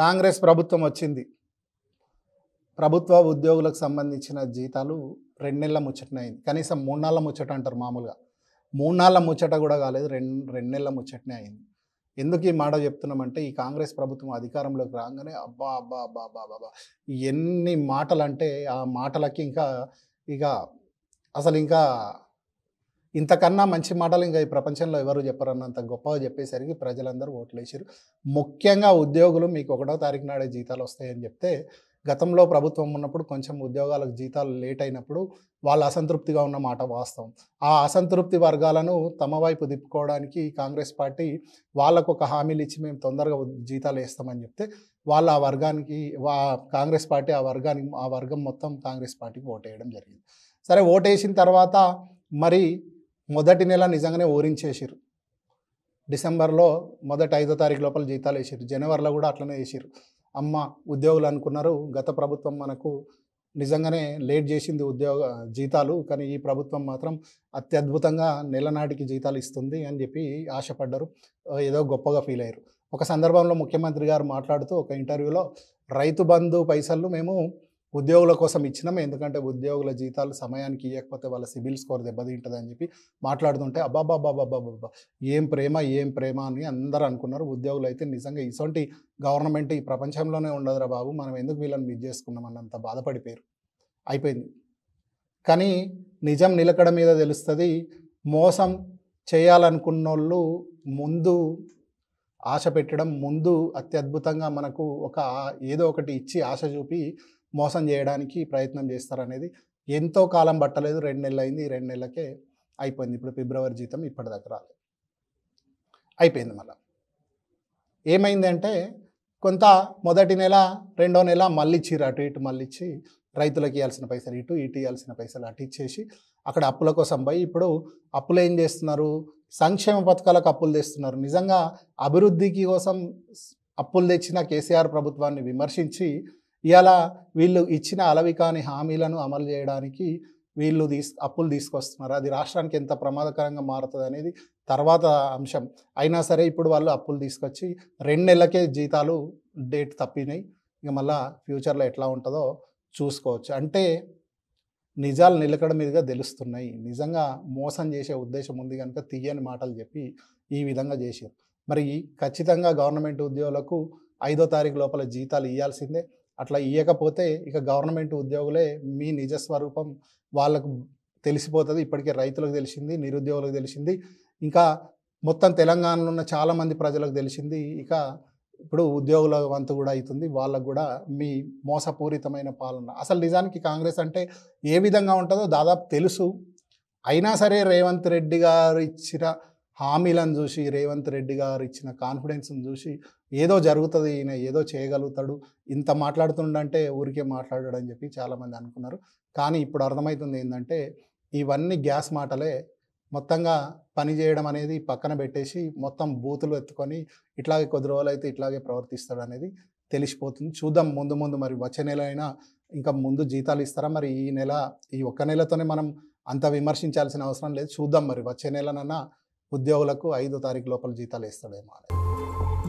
కాంగ్రెస్ ప్రభుత్వం వచ్చింది ప్రభుత్వ ఉద్యోగులకు సంబంధించిన జీతాలు రెండు నెలల ముచ్చటనైంది కనీసం మూడు నెలల ముచ్చట అంటారు మామూలుగా మూడు నెలల ముచ్చట కూడా కాలేదు రెండు రెండు నెలల ముచ్చటనే అయింది ఎందుకు ఈ మాట చెప్తున్నామంటే ఈ కాంగ్రెస్ ప్రభుత్వం అధికారంలోకి రాగానే అబ్బా అబ్బా అబ్బా అబ్బా బాబా ఎన్ని మాటలు అంటే ఆ మాటలకి ఇంకా ఇక అసలు ఇంకా ఇంతకన్నా మంచి మాటలు ఇంకా ఈ ప్రపంచంలో ఎవరు చెప్పరన్నంత గొప్పగా చెప్పేసరికి ప్రజలందరూ ఓట్లు వేసారు ముఖ్యంగా ఉద్యోగులు మీకు ఒకటో తారీఖు నాడే జీతాలు వస్తాయని చెప్తే గతంలో ప్రభుత్వం ఉన్నప్పుడు కొంచెం ఉద్యోగాలకు జీతాలు లేట్ అయినప్పుడు వాళ్ళు అసంతృప్తిగా ఉన్న మాట వాస్తవం ఆ అసంతృప్తి వర్గాలను తమ వైపు దిప్పుకోవడానికి కాంగ్రెస్ పార్టీ వాళ్ళకు ఒక హామీలు ఇచ్చి మేము తొందరగా జీతాలు వేస్తామని చెప్తే వాళ్ళు ఆ వర్గానికి కాంగ్రెస్ పార్టీ ఆ వర్గానికి ఆ వర్గం మొత్తం కాంగ్రెస్ పార్టీకి ఓటేయడం జరిగింది సరే ఓటేసిన తర్వాత మరి మొదటి నెల నిజంగానే ఓరించేసిరు డిసెంబర్లో మొదటి ఐదో తారీఖు లోపల జీతాలు వేసారు జనవరిలో కూడా అట్లనే వేసారు అమ్మ ఉద్యోగులు అనుకున్నారు గత ప్రభుత్వం మనకు నిజంగానే లేట్ చేసింది ఉద్యోగ జీతాలు కానీ ఈ ప్రభుత్వం మాత్రం అత్యద్భుతంగా నెలనాటికి జీతాలు ఇస్తుంది అని చెప్పి ఆశపడ్డారు ఏదో గొప్పగా ఫీల్ అయ్యారు ఒక సందర్భంలో ముఖ్యమంత్రి గారు మాట్లాడుతూ ఒక ఇంటర్వ్యూలో రైతు బంధు పైసలు మేము ఉద్యోగుల కోసం ఇచ్చినాము ఎందుకంటే ఉద్యోగుల జీతాలు సమయానికి ఇవ్వకపోతే వాళ్ళ సిబిల్ స్కోర్ అని చెప్పి మాట్లాడుతుంటే అబ్బాబాబాబాబాబా ఏం ప్రేమ ఏం ప్రేమ అని అందరూ అనుకున్నారు ఉద్యోగులు అయితే నిజంగా ఇటువంటి గవర్నమెంట్ ఈ ప్రపంచంలోనే ఉండదురా బాబు మనం ఎందుకు వీళ్ళని మిస్ చేసుకున్నాం అన్నంత బాధపడిపోయారు అయిపోయింది కానీ నిజం నిలకడ మీద తెలుస్తుంది మోసం చేయాలనుకున్న వాళ్ళు ముందు ఆశ పెట్టడం ముందు అత్యద్భుతంగా మనకు ఒక ఏదో ఒకటి ఇచ్చి ఆశ చూపి మోసం చేయడానికి ప్రయత్నం చేస్తారనేది ఎంతో కాలం పట్టలేదు రెండు నెలలు అయింది ఈ రెండు నెలలకే అయిపోయింది ఇప్పుడు ఫిబ్రవరి జీతం ఇప్పటిదాకా రాలేదు అయిపోయింది మళ్ళీ ఏమైందంటే కొంత మొదటి నెల రెండో నెల మళ్ళీ ఇచ్చిర్రు అటు ఇటు మళ్ళీ ఇచ్చి రైతులకు ఇవ్వాల్సిన పైసలు ఇటు ఇటు ఇవ్వాల్సిన పైసలు అటు ఇచ్చేసి అక్కడ అప్పుల కోసం పోయి ఇప్పుడు అప్పులు ఏం చేస్తున్నారు సంక్షేమ పథకాలకు అప్పులు తెస్తున్నారు నిజంగా అభివృద్ధికి కోసం అప్పులు తెచ్చిన కేసీఆర్ ప్రభుత్వాన్ని విమర్శించి ఇలా వీళ్ళు ఇచ్చిన అలవి కాని హామీలను అమలు చేయడానికి వీళ్ళు తీస్ అప్పులు తీసుకొస్తున్నారు అది రాష్ట్రానికి ఎంత ప్రమాదకరంగా మారుతుంది అనేది తర్వాత అంశం అయినా సరే ఇప్పుడు వాళ్ళు అప్పులు తీసుకొచ్చి రెండు నెలలకే జీతాలు డేట్ తప్పినాయి ఇక మళ్ళా ఫ్యూచర్లో ఎట్లా ఉంటుందో చూసుకోవచ్చు అంటే నిజాలు నిలకడ మీదుగా తెలుస్తున్నాయి నిజంగా మోసం చేసే ఉద్దేశం ఉంది కనుక తీయని మాటలు చెప్పి ఈ విధంగా చేశారు మరి ఖచ్చితంగా గవర్నమెంట్ ఉద్యోగులకు ఐదో తారీఖు లోపల జీతాలు ఇవ్వాల్సిందే అట్లా ఇవ్వకపోతే ఇక గవర్నమెంట్ ఉద్యోగులే మీ నిజస్వరూపం వాళ్ళకు తెలిసిపోతుంది ఇప్పటికే రైతులకు తెలిసింది నిరుద్యోగులకు తెలిసింది ఇంకా మొత్తం తెలంగాణలో ఉన్న చాలామంది ప్రజలకు తెలిసింది ఇక ఇప్పుడు ఉద్యోగుల వంతు కూడా అవుతుంది వాళ్ళకు కూడా మీ మోసపూరితమైన పాలన అసలు నిజానికి కాంగ్రెస్ అంటే ఏ విధంగా ఉంటుందో దాదాపు తెలుసు అయినా సరే రేవంత్ రెడ్డి గారు ఇచ్చిన హామీలను చూసి రేవంత్ రెడ్డి గారు ఇచ్చిన కాన్ఫిడెన్స్ని చూసి ఏదో జరుగుతుంది ఈయన ఏదో చేయగలుగుతాడు ఇంత మాట్లాడుతుండంటే ఊరికే మాట్లాడాడు అని చెప్పి చాలామంది అనుకున్నారు కానీ ఇప్పుడు అర్థమవుతుంది ఏంటంటే ఇవన్నీ గ్యాస్ మాటలే మొత్తంగా పని చేయడం అనేది పక్కన పెట్టేసి మొత్తం బూతులు ఎత్తుకొని ఇట్లాగే కొద్ది రోజులైతే ఇట్లాగే ప్రవర్తిస్తాడు అనేది తెలిసిపోతుంది చూద్దాం ముందు ముందు మరి వచ్చే నెల అయినా ఇంకా ముందు జీతాలు ఇస్తారా మరి ఈ నెల ఈ ఒక్క నెలతోనే మనం అంత విమర్శించాల్సిన అవసరం లేదు చూద్దాం మరి వచ్చే నెలనన్నా ఉద్యోగులకు ఐదో తారీఖు లోపల జీతాలు ఇస్తాడేమో అని